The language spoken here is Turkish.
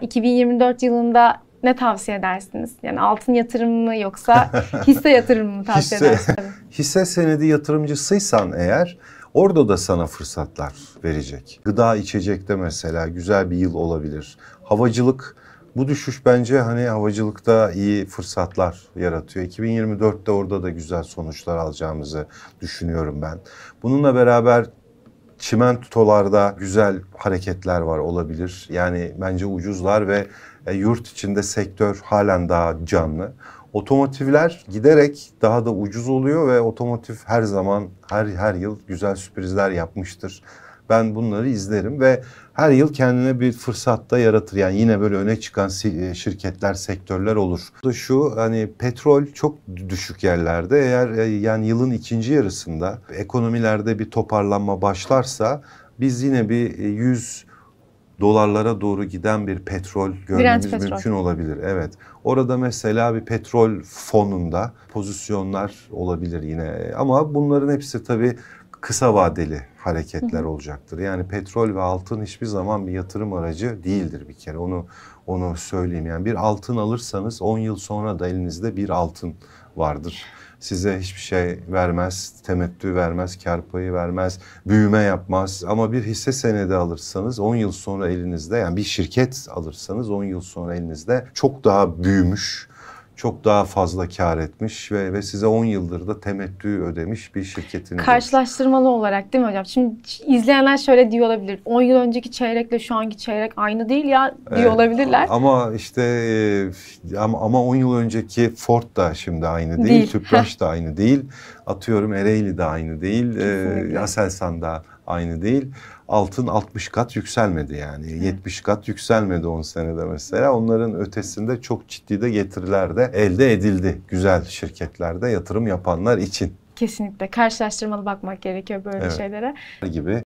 2024 yılında ne tavsiye edersiniz? Yani altın yatırımı mı yoksa hisse yatırımı mı tavsiye hisse, edersiniz? Hisse senedi yatırımcısıysan eğer orada da sana fırsatlar verecek. Gıda içecekte mesela güzel bir yıl olabilir. Havacılık bu düşüş bence hani havacılıkta iyi fırsatlar yaratıyor. 2024'te orada da güzel sonuçlar alacağımızı düşünüyorum ben. Bununla beraber Çimentolarda güzel hareketler var olabilir. Yani bence ucuzlar ve e, yurt içinde sektör halen daha canlı. Otomotivler giderek daha da ucuz oluyor ve otomotiv her zaman her her yıl güzel sürprizler yapmıştır. Ben bunları izlerim ve her yıl kendine bir fırsatta yaratır. Yani yine böyle öne çıkan e, şirketler, sektörler olur. Bu da şu hani petrol çok düşük yerlerde. Eğer e, yani yılın ikinci yarısında ekonomilerde bir toparlanma başlarsa biz yine bir 100 e, dolarlara doğru giden bir petrol görmemiz petrol. mümkün olabilir. Evet. Orada mesela bir petrol fonunda pozisyonlar olabilir yine. Ama bunların hepsi tabii kısa vadeli hareketler olacaktır. Yani petrol ve altın hiçbir zaman bir yatırım aracı değildir bir kere. Onu onu söyleyeyim. Yani bir altın alırsanız 10 yıl sonra da elinizde bir altın vardır. Size hiçbir şey vermez, temettü vermez, kar payı vermez, büyüme yapmaz. Ama bir hisse senedi alırsanız 10 yıl sonra elinizde yani bir şirket alırsanız 10 yıl sonra elinizde çok daha büyümüş, çok daha fazla kar etmiş ve, ve size 10 yıldır da temettü ödemiş bir şirketin Karşılaştırmalı olarak değil mi hocam? Şimdi izleyenler şöyle diyor olabilir. 10 yıl önceki çeyrekle şu anki çeyrek aynı değil ya diyor evet, olabilirler. Ama işte e, ama, ama 10 yıl önceki Ford da şimdi aynı değil. değil. Tüpraş da aynı değil. Atıyorum Ereğli de aynı değil. Ee, Aselsan da aynı değil. Altın 60 kat yükselmedi yani. Evet. 70 kat yükselmedi 10 senede mesela. Onların ötesinde çok ciddi de getiriler de elde edildi. Güzel şirketlerde yatırım yapanlar için. Kesinlikle karşılaştırmalı bakmak gerekiyor böyle evet. şeylere. Gibi